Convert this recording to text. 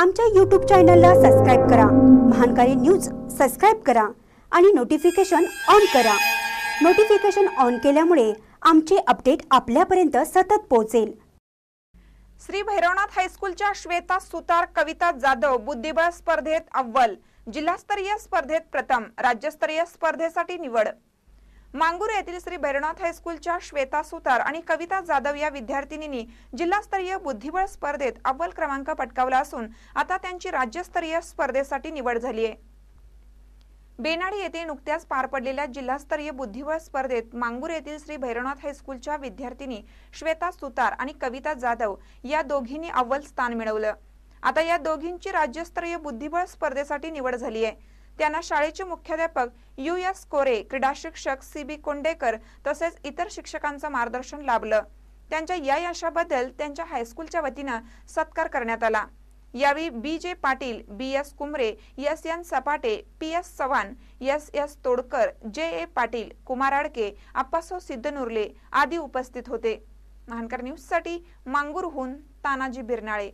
आमच्या यूट्यूब चॅनलला सबस्क्राईब करा महानकारी न्यूज सबस्क्राईब करा आणि नोटिफिकेशन ऑन करा नोटिफिकेशन ऑन केल्यामुळे आमचे अपडेट आपल्यापर्यंत सतत पोहोचेल श्री भैरवनाथ हायस्कूलच्या श्वेता सुतार कविता जाधव बुद्धिबळ स्पर्धेत अव्वल जिल्हास्तरीय स्पर्धेत प्रथम राज्यस्तरीय स्पर्धेसाठी निवड मांगुरे येथील श्री भैरनाथ हायस्कूलच्या श्वेता सुतार आणि कविता जाधव या विद्यार्थिनींनी जिल्हास्तरीय बुद्धिबळ स्पर्धेत अव्वल क्रमांक पटकावला असून आता त्यांची राज्यस्तरीय स्पर्धेसाठी निवड झाली आहे बेनाडी येथे नुकत्याच पार पडलेल्या जिल्हास्तरीय बुद्धिबळ स्पर्धेत मांगूर येथील श्री भैरवनाथ हायस्कूलच्या विद्यार्थिनी श्वेता सुतार आणि कविता जाधव या दोघींनी अव्वल स्थान मिळवलं आता या दोघींची राज्यस्तरीय बुद्धिबळ स्पर्धेसाठी निवड झाली आहे त्यांना शाळेचे मुख्याध्यापक यू एस कोरे क्रीडा शिक्षक सी बी कोंडेकर तसेच इतर शिक्षकांचं मार्गदर्शन लाभलं त्यांच्या या यशाबद्दल त्यांच्या हायस्कूलच्या वतीनं सत्कार करण्यात आला यावेळी B J Patil B S Kumre S N Sapate P S Chavan S S Todkar J A Patil Kumar आडके अप्पासो सिद्धनुर्ले आदी उपस्थित होते महानकर न्यूजसाठी मांगूरहून तानाजी बिरनाळे